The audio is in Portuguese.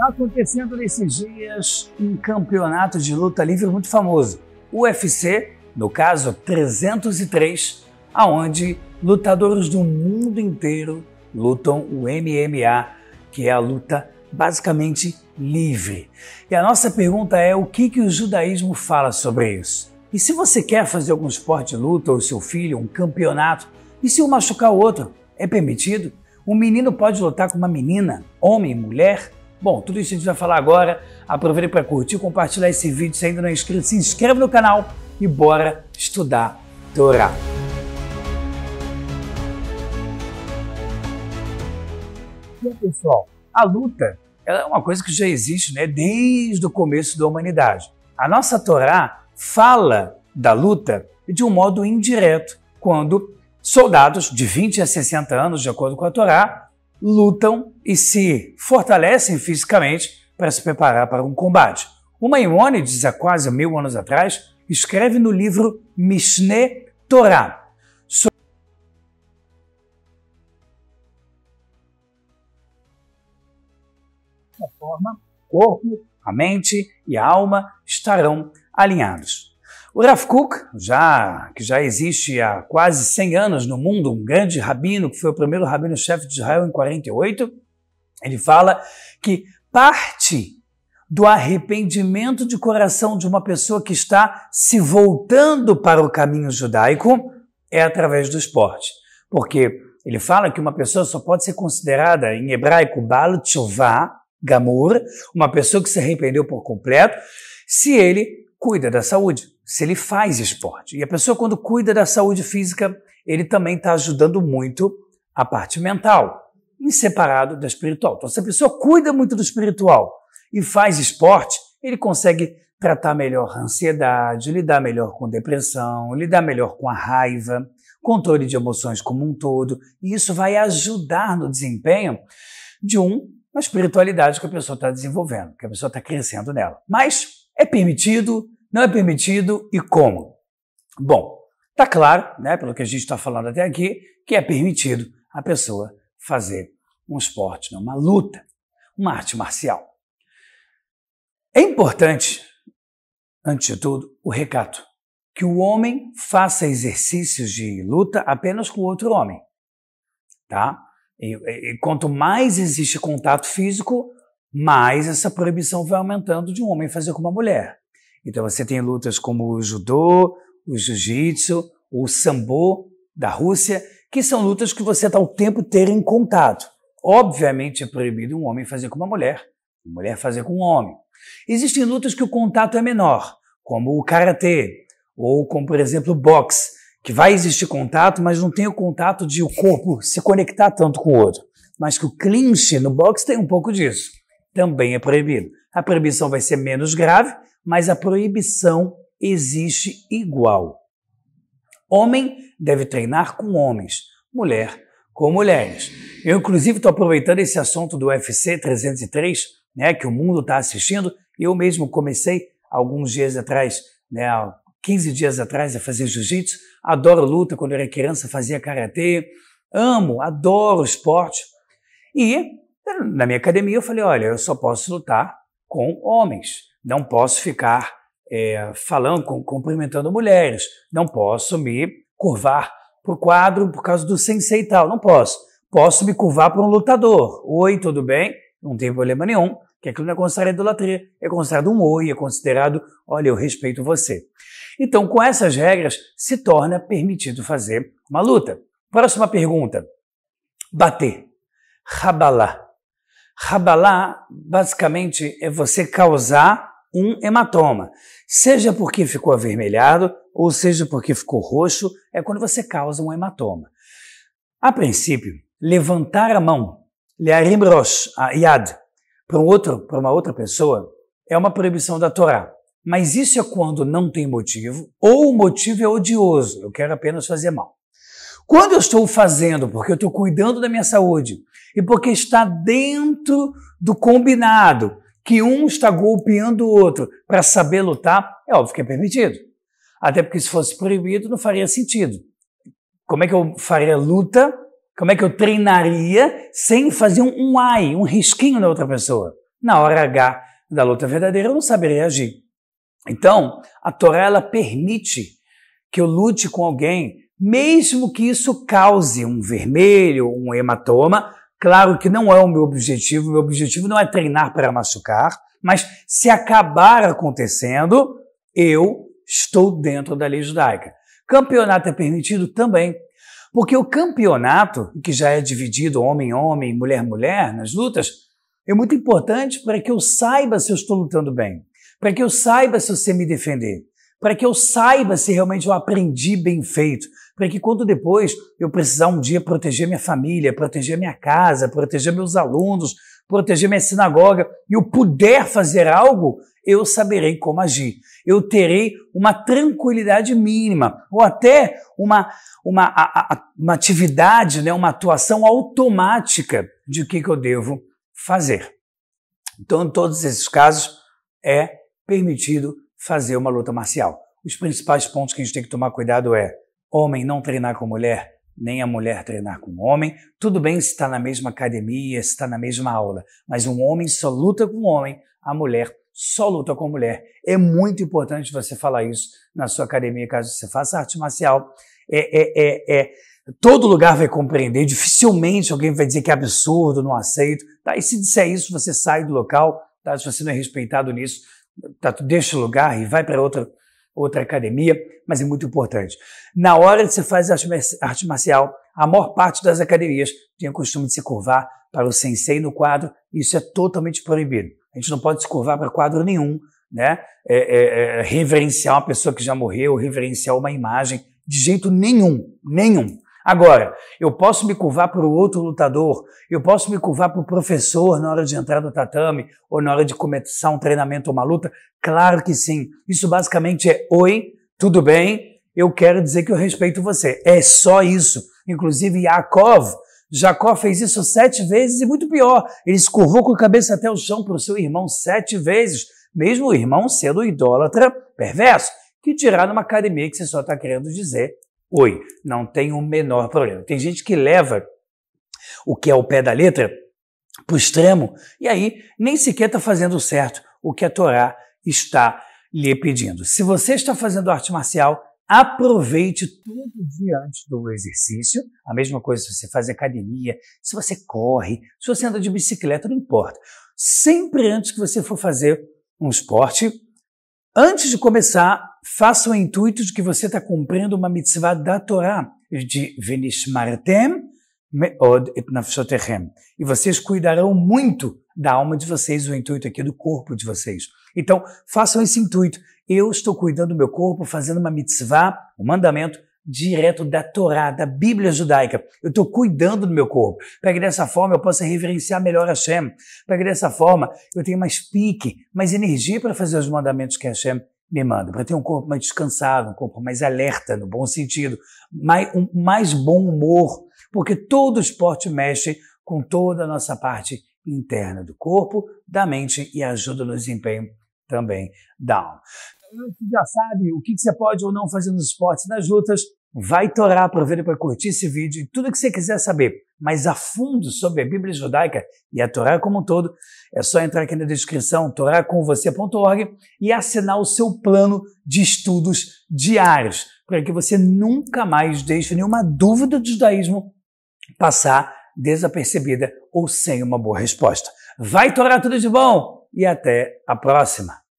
Está acontecendo nesses dias um campeonato de luta livre muito famoso, UFC, no caso 303, aonde lutadores do mundo inteiro lutam o MMA, que é a luta basicamente livre. E a nossa pergunta é o que, que o judaísmo fala sobre isso? E se você quer fazer algum esporte de luta, ou seu filho, um campeonato, e se um machucar o outro, é permitido? Um menino pode lutar com uma menina, homem, mulher? Bom, tudo isso a gente vai falar agora. Aproveite para curtir, compartilhar esse vídeo. Se ainda não é inscrito, se inscreve no canal e bora estudar Torá. Bom, pessoal, a luta é uma coisa que já existe né, desde o começo da humanidade. A nossa Torá fala da luta de um modo indireto, quando soldados de 20 a 60 anos, de acordo com a Torá, lutam e se fortalecem fisicamente para se preparar para um combate. O Maimônides, há quase mil anos atrás, escreve no livro Mishneh Torah forma, o corpo, a mente e a alma estarão alinhados. O Rav Kook, já, que já existe há quase 100 anos no mundo, um grande rabino, que foi o primeiro rabino-chefe de Israel em 48, ele fala que parte do arrependimento de coração de uma pessoa que está se voltando para o caminho judaico é através do esporte. Porque ele fala que uma pessoa só pode ser considerada, em hebraico, bal tshuva, gamur, uma pessoa que se arrependeu por completo, se ele cuida da saúde, se ele faz esporte. E a pessoa, quando cuida da saúde física, ele também está ajudando muito a parte mental, inseparado da espiritual. Então, se a pessoa cuida muito do espiritual e faz esporte, ele consegue tratar melhor a ansiedade, lidar melhor com depressão, lidar melhor com a raiva, controle de emoções como um todo. E isso vai ajudar no desempenho de um, uma espiritualidade que a pessoa está desenvolvendo, que a pessoa está crescendo nela. Mas é permitido? Não é permitido? E como? Bom, está claro, né, pelo que a gente está falando até aqui, que é permitido a pessoa fazer um esporte, né, uma luta, uma arte marcial. É importante, antes de tudo, o recato, que o homem faça exercícios de luta apenas com outro homem, tá? E, e, quanto mais existe contato físico, mas essa proibição vai aumentando de um homem fazer com uma mulher. Então você tem lutas como o judô, o jiu-jitsu, o sambo da Rússia, que são lutas que você está o tempo ter em contato. Obviamente é proibido um homem fazer com uma mulher, uma mulher fazer com um homem. Existem lutas que o contato é menor, como o karatê, ou como, por exemplo, o boxe, que vai existir contato, mas não tem o contato de o corpo se conectar tanto com o outro. Mas que o clinch no boxe tem um pouco disso também é proibido. A proibição vai ser menos grave, mas a proibição existe igual. Homem deve treinar com homens, mulher com mulheres. Eu, inclusive, estou aproveitando esse assunto do UFC 303, né, que o mundo está assistindo. Eu mesmo comecei alguns dias atrás, né, 15 dias atrás, a fazer jiu-jitsu. Adoro luta, quando eu era criança fazia karatê. Amo, adoro esporte. E na minha academia eu falei, olha, eu só posso lutar com homens, não posso ficar é, falando, com, cumprimentando mulheres, não posso me curvar por quadro por causa do sensei e tal, não posso. Posso me curvar para um lutador. Oi, tudo bem? Não tem problema nenhum, que aquilo não é considerado idolatria, é considerado um oi, é considerado, olha, eu respeito você. Então, com essas regras, se torna permitido fazer uma luta. Próxima pergunta. Bater. Rabalá. Rabalá, basicamente, é você causar um hematoma. Seja porque ficou avermelhado ou seja porque ficou roxo, é quando você causa um hematoma. A princípio, levantar a mão, learim rosh, a yad, para um para uma outra pessoa, é uma proibição da Torá. Mas isso é quando não tem motivo, ou o motivo é odioso, eu quero apenas fazer mal. Quando eu estou fazendo porque eu estou cuidando da minha saúde, e porque está dentro do combinado, que um está golpeando o outro para saber lutar, é óbvio que é permitido. Até porque se fosse proibido, não faria sentido. Como é que eu faria luta? Como é que eu treinaria sem fazer um, um ai, um risquinho na outra pessoa? Na hora H da luta verdadeira, eu não saberia agir. Então, a Torá ela permite que eu lute com alguém, mesmo que isso cause um vermelho, um hematoma, Claro que não é o meu objetivo, meu objetivo não é treinar para machucar, mas se acabar acontecendo, eu estou dentro da lei judaica. Campeonato é permitido também, porque o campeonato, que já é dividido homem-homem, mulher-mulher nas lutas, é muito importante para que eu saiba se eu estou lutando bem, para que eu saiba se eu sei me defender, para que eu saiba se realmente eu aprendi bem feito, para que quando depois eu precisar um dia proteger minha família, proteger minha casa, proteger meus alunos, proteger minha sinagoga, e eu puder fazer algo, eu saberei como agir. Eu terei uma tranquilidade mínima, ou até uma, uma, a, a, uma atividade, né, uma atuação automática de o que, que eu devo fazer. Então, em todos esses casos, é permitido fazer uma luta marcial. Os principais pontos que a gente tem que tomar cuidado é homem não treinar com mulher, nem a mulher treinar com homem. Tudo bem se está na mesma academia, se está na mesma aula, mas um homem só luta com homem, a mulher só luta com a mulher. É muito importante você falar isso na sua academia, caso você faça arte marcial. É, é, é, é. Todo lugar vai compreender, dificilmente alguém vai dizer que é absurdo, não aceito. Tá? E se disser isso, você sai do local, tá? se você não é respeitado nisso, tá? deixa o lugar e vai para outra outra academia, mas é muito importante. Na hora de você fazer arte marcial, a maior parte das academias tem o costume de se curvar para o sensei no quadro, e isso é totalmente proibido. A gente não pode se curvar para quadro nenhum, né? É, é, é, reverenciar uma pessoa que já morreu, reverenciar uma imagem, de jeito nenhum, nenhum. Agora, eu posso me curvar para o outro lutador, eu posso me curvar para o professor na hora de entrar no tatame ou na hora de começar um treinamento ou uma luta? Claro que sim. Isso basicamente é: oi, tudo bem? Eu quero dizer que eu respeito você. É só isso. Inclusive, Yaakov, Jacó fez isso sete vezes e muito pior. Ele curvou com a cabeça até o chão para o seu irmão sete vezes, mesmo o irmão sendo idólatra perverso, que tirar numa academia que você só está querendo dizer Oi, não tem o menor problema. Tem gente que leva o que é o pé da letra para o extremo e aí nem sequer está fazendo certo o que a Torá está lhe pedindo. Se você está fazendo arte marcial, aproveite todo dia antes do exercício. A mesma coisa se você faz academia, se você corre, se você anda de bicicleta, não importa. Sempre antes que você for fazer um esporte, antes de começar faça o intuito de que você está cumprindo uma mitzvah da Torá, de Venishmartem Meod et Nafshotechem. E vocês cuidarão muito da alma de vocês, o intuito aqui é do corpo de vocês. Então, façam esse intuito. Eu estou cuidando do meu corpo, fazendo uma mitzvah, um mandamento, direto da Torá, da Bíblia judaica. Eu estou cuidando do meu corpo, para que dessa forma eu possa reverenciar melhor Hashem, para que dessa forma eu tenha mais pique, mais energia para fazer os mandamentos que Hashem me manda para ter um corpo mais descansado, um corpo mais alerta, no bom sentido, mais, um, mais bom humor, porque todo esporte mexe com toda a nossa parte interna do corpo, da mente e ajuda no desempenho também Então, Você já sabe o que você pode ou não fazer nos esportes, nas lutas, vai torar, aproveita para curtir esse vídeo e tudo o que você quiser saber mais a fundo sobre a Bíblia Judaica e a Torá como um todo, é só entrar aqui na descrição, toraconvocê.org e assinar o seu plano de estudos diários, para que você nunca mais deixe nenhuma dúvida do judaísmo passar desapercebida ou sem uma boa resposta. Vai torar tudo de bom e até a próxima!